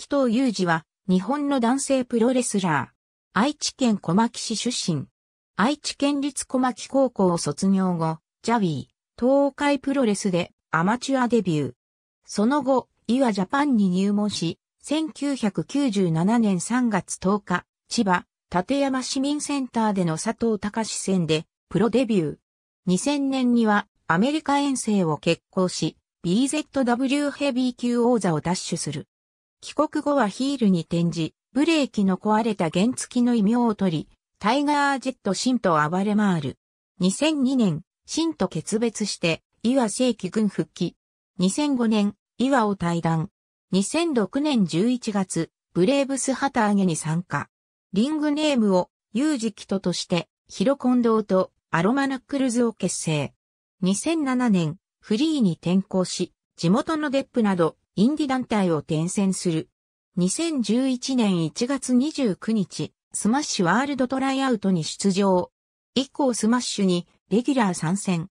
紀藤雄二は、日本の男性プロレスラー。愛知県小牧市出身。愛知県立小牧高校を卒業後、ジャビー、東海プロレスでアマチュアデビュー。その後、イワジャパンに入門し、1997年3月10日、千葉、立山市民センターでの佐藤隆戦で、プロデビュー。2000年には、アメリカ遠征を決行し、BZW ヘビー級王座を奪取する。帰国後はヒールに転じ、ブレーキの壊れた原付きの異名を取り、タイガージェットシンと暴れ回る。2002年、シンと決別して、岩正規軍復帰。2005年、岩を退団。2006年11月、ブレーブス旗揚げに参加。リングネームを、ユージキトとして、ヒロコンドーとアロマナックルズを結成。2007年、フリーに転向し、地元のデップなどインディ団体を転戦する。2011年1月29日、スマッシュワールドトライアウトに出場。以降スマッシュにレギュラー参戦。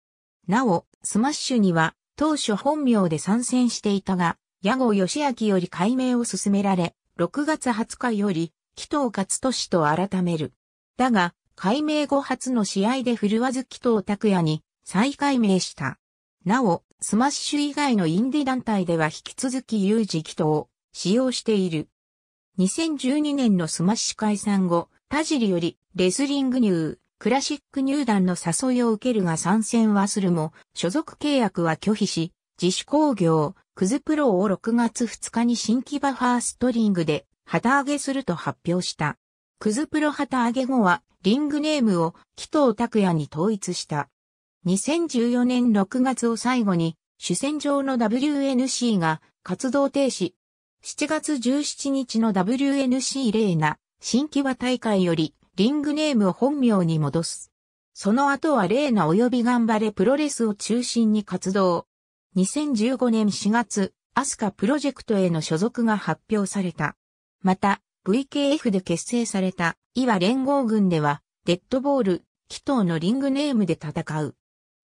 なお、スマッシュには当初本名で参戦していたが、矢後義明より改名を進められ、6月20日より、紀藤勝利と改める。だが、改名後初の試合で振るわず紀藤拓也に再改名した。なお、スマッシュ以外のインディ団体では引き続き有事キトを使用している。2012年のスマッシュ解散後、田尻よりレスリング入、クラシック入団の誘いを受けるが参戦はするも、所属契約は拒否し、自主工業、クズプロを6月2日に新規バファーストリングで旗揚げすると発表した。クズプロ旗揚げ後は、リングネームを紀藤拓也に統一した。2014年6月を最後に主戦場の WNC が活動停止。7月17日の WNC レーナ新規和大会よりリングネームを本名に戻す。その後はレーナ及び頑張れプロレスを中心に活動。2015年4月、アスカプロジェクトへの所属が発表された。また、VKF で結成された、岩連合軍では、デッドボール、祈祷のリングネームで戦う。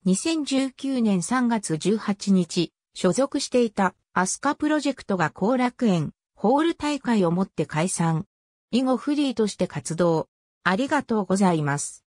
2019年3月18日、所属していたアスカプロジェクトが後楽園、ホール大会をもって解散。以後フリーとして活動。ありがとうございます。